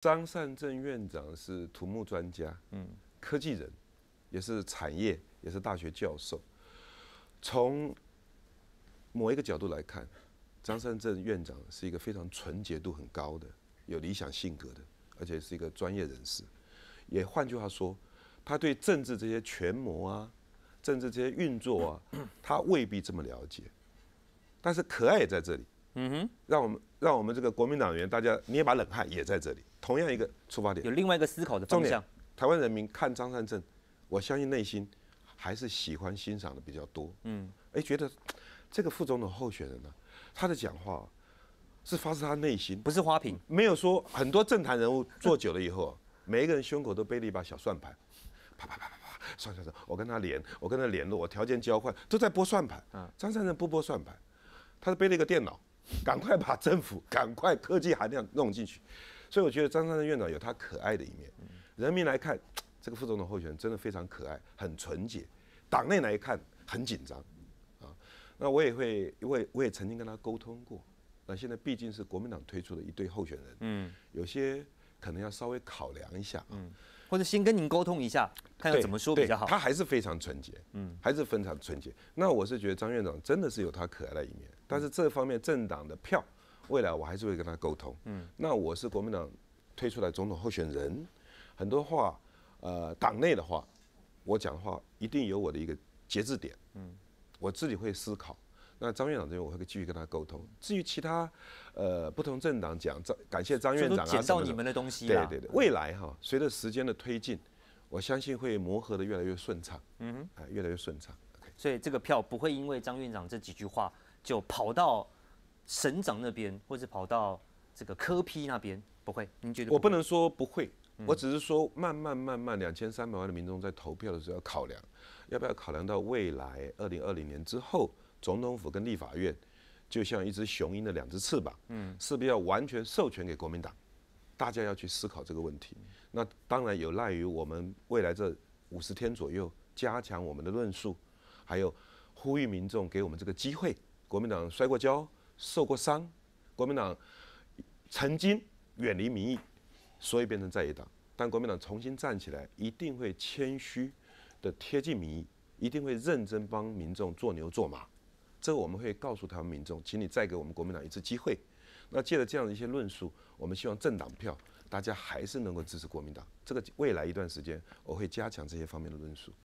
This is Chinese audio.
张善政院长是土木专家，嗯，科技人，也是产业，也是大学教授。从某一个角度来看，张善政院长是一个非常纯洁度很高的、有理想性格的，而且是一个专业人士。也换句话说，他对政治这些权谋啊、政治这些运作啊，他未必这么了解。但是可爱也在这里，嗯哼，让我们。让我们这个国民党员大家捏把冷汗，也在这里。同样一个出发点，有另外一个思考的方向。台湾人民看张善政，我相信内心还是喜欢欣赏的比较多。嗯，哎，觉得这个副总统候选人呢，他的讲话是发自他内心，不是花瓶。没有说很多政坛人物坐久了以后，每一个人胸口都背了一把小算盘，啪啪啪啪啪，算算算，我跟他连，我跟他联络，我条件交换，都在拨算盘。张善政不拨算盘，他是背了一个电脑。赶快把政府赶快科技含量弄进去，所以我觉得张三的院长有他可爱的一面。人民来看 这个副总统候选人真的非常可爱，很纯洁。党内来看很紧张，啊，那我也会，因为我也曾经跟他沟通过。那现在毕竟是国民党推出的一对候选人，嗯，有些可能要稍微考量一下嗯，或者先跟您沟通一下，看要怎么说比较好。他还是非常纯洁，嗯，还是非常纯洁。那我是觉得张院长真的是有他可爱的一面。但是这方面政党的票，未来我还是会跟他沟通。嗯，那我是国民党推出来总统候选人，很多话，呃，党内的话，我讲的话一定有我的一个节制点。嗯，我自己会思考。那张院长这边我会继续跟他沟通。至于其他，呃，不同政党讲，张感谢张院长啊，什捡到你们的东西对对对。未来哈，随着时间的推进，我相信会磨合的越来越顺畅。嗯哼。哎，越来越顺畅。所以这个票不会因为张院长这几句话。就跑到省长那边，或者跑到这个科批那边，不会？您觉得我不能说不会，我只是说慢慢慢慢，两千三百万的民众在投票的时候要考量，要不要考量到未来二零二零年之后，总统府跟立法院就像一只雄鹰的两只翅膀，嗯，是不是要完全授权给国民党？大家要去思考这个问题。那当然有赖于我们未来这五十天左右加强我们的论述，还有呼吁民众给我们这个机会。国民党摔过跤，受过伤，国民党曾经远离民意，所以变成在野党。但国民党重新站起来，一定会谦虚的贴近民意，一定会认真帮民众做牛做马。这个我们会告诉他们民众，请你再给我们国民党一次机会。那借着这样的一些论述，我们希望政党票大家还是能够支持国民党。这个未来一段时间，我会加强这些方面的论述。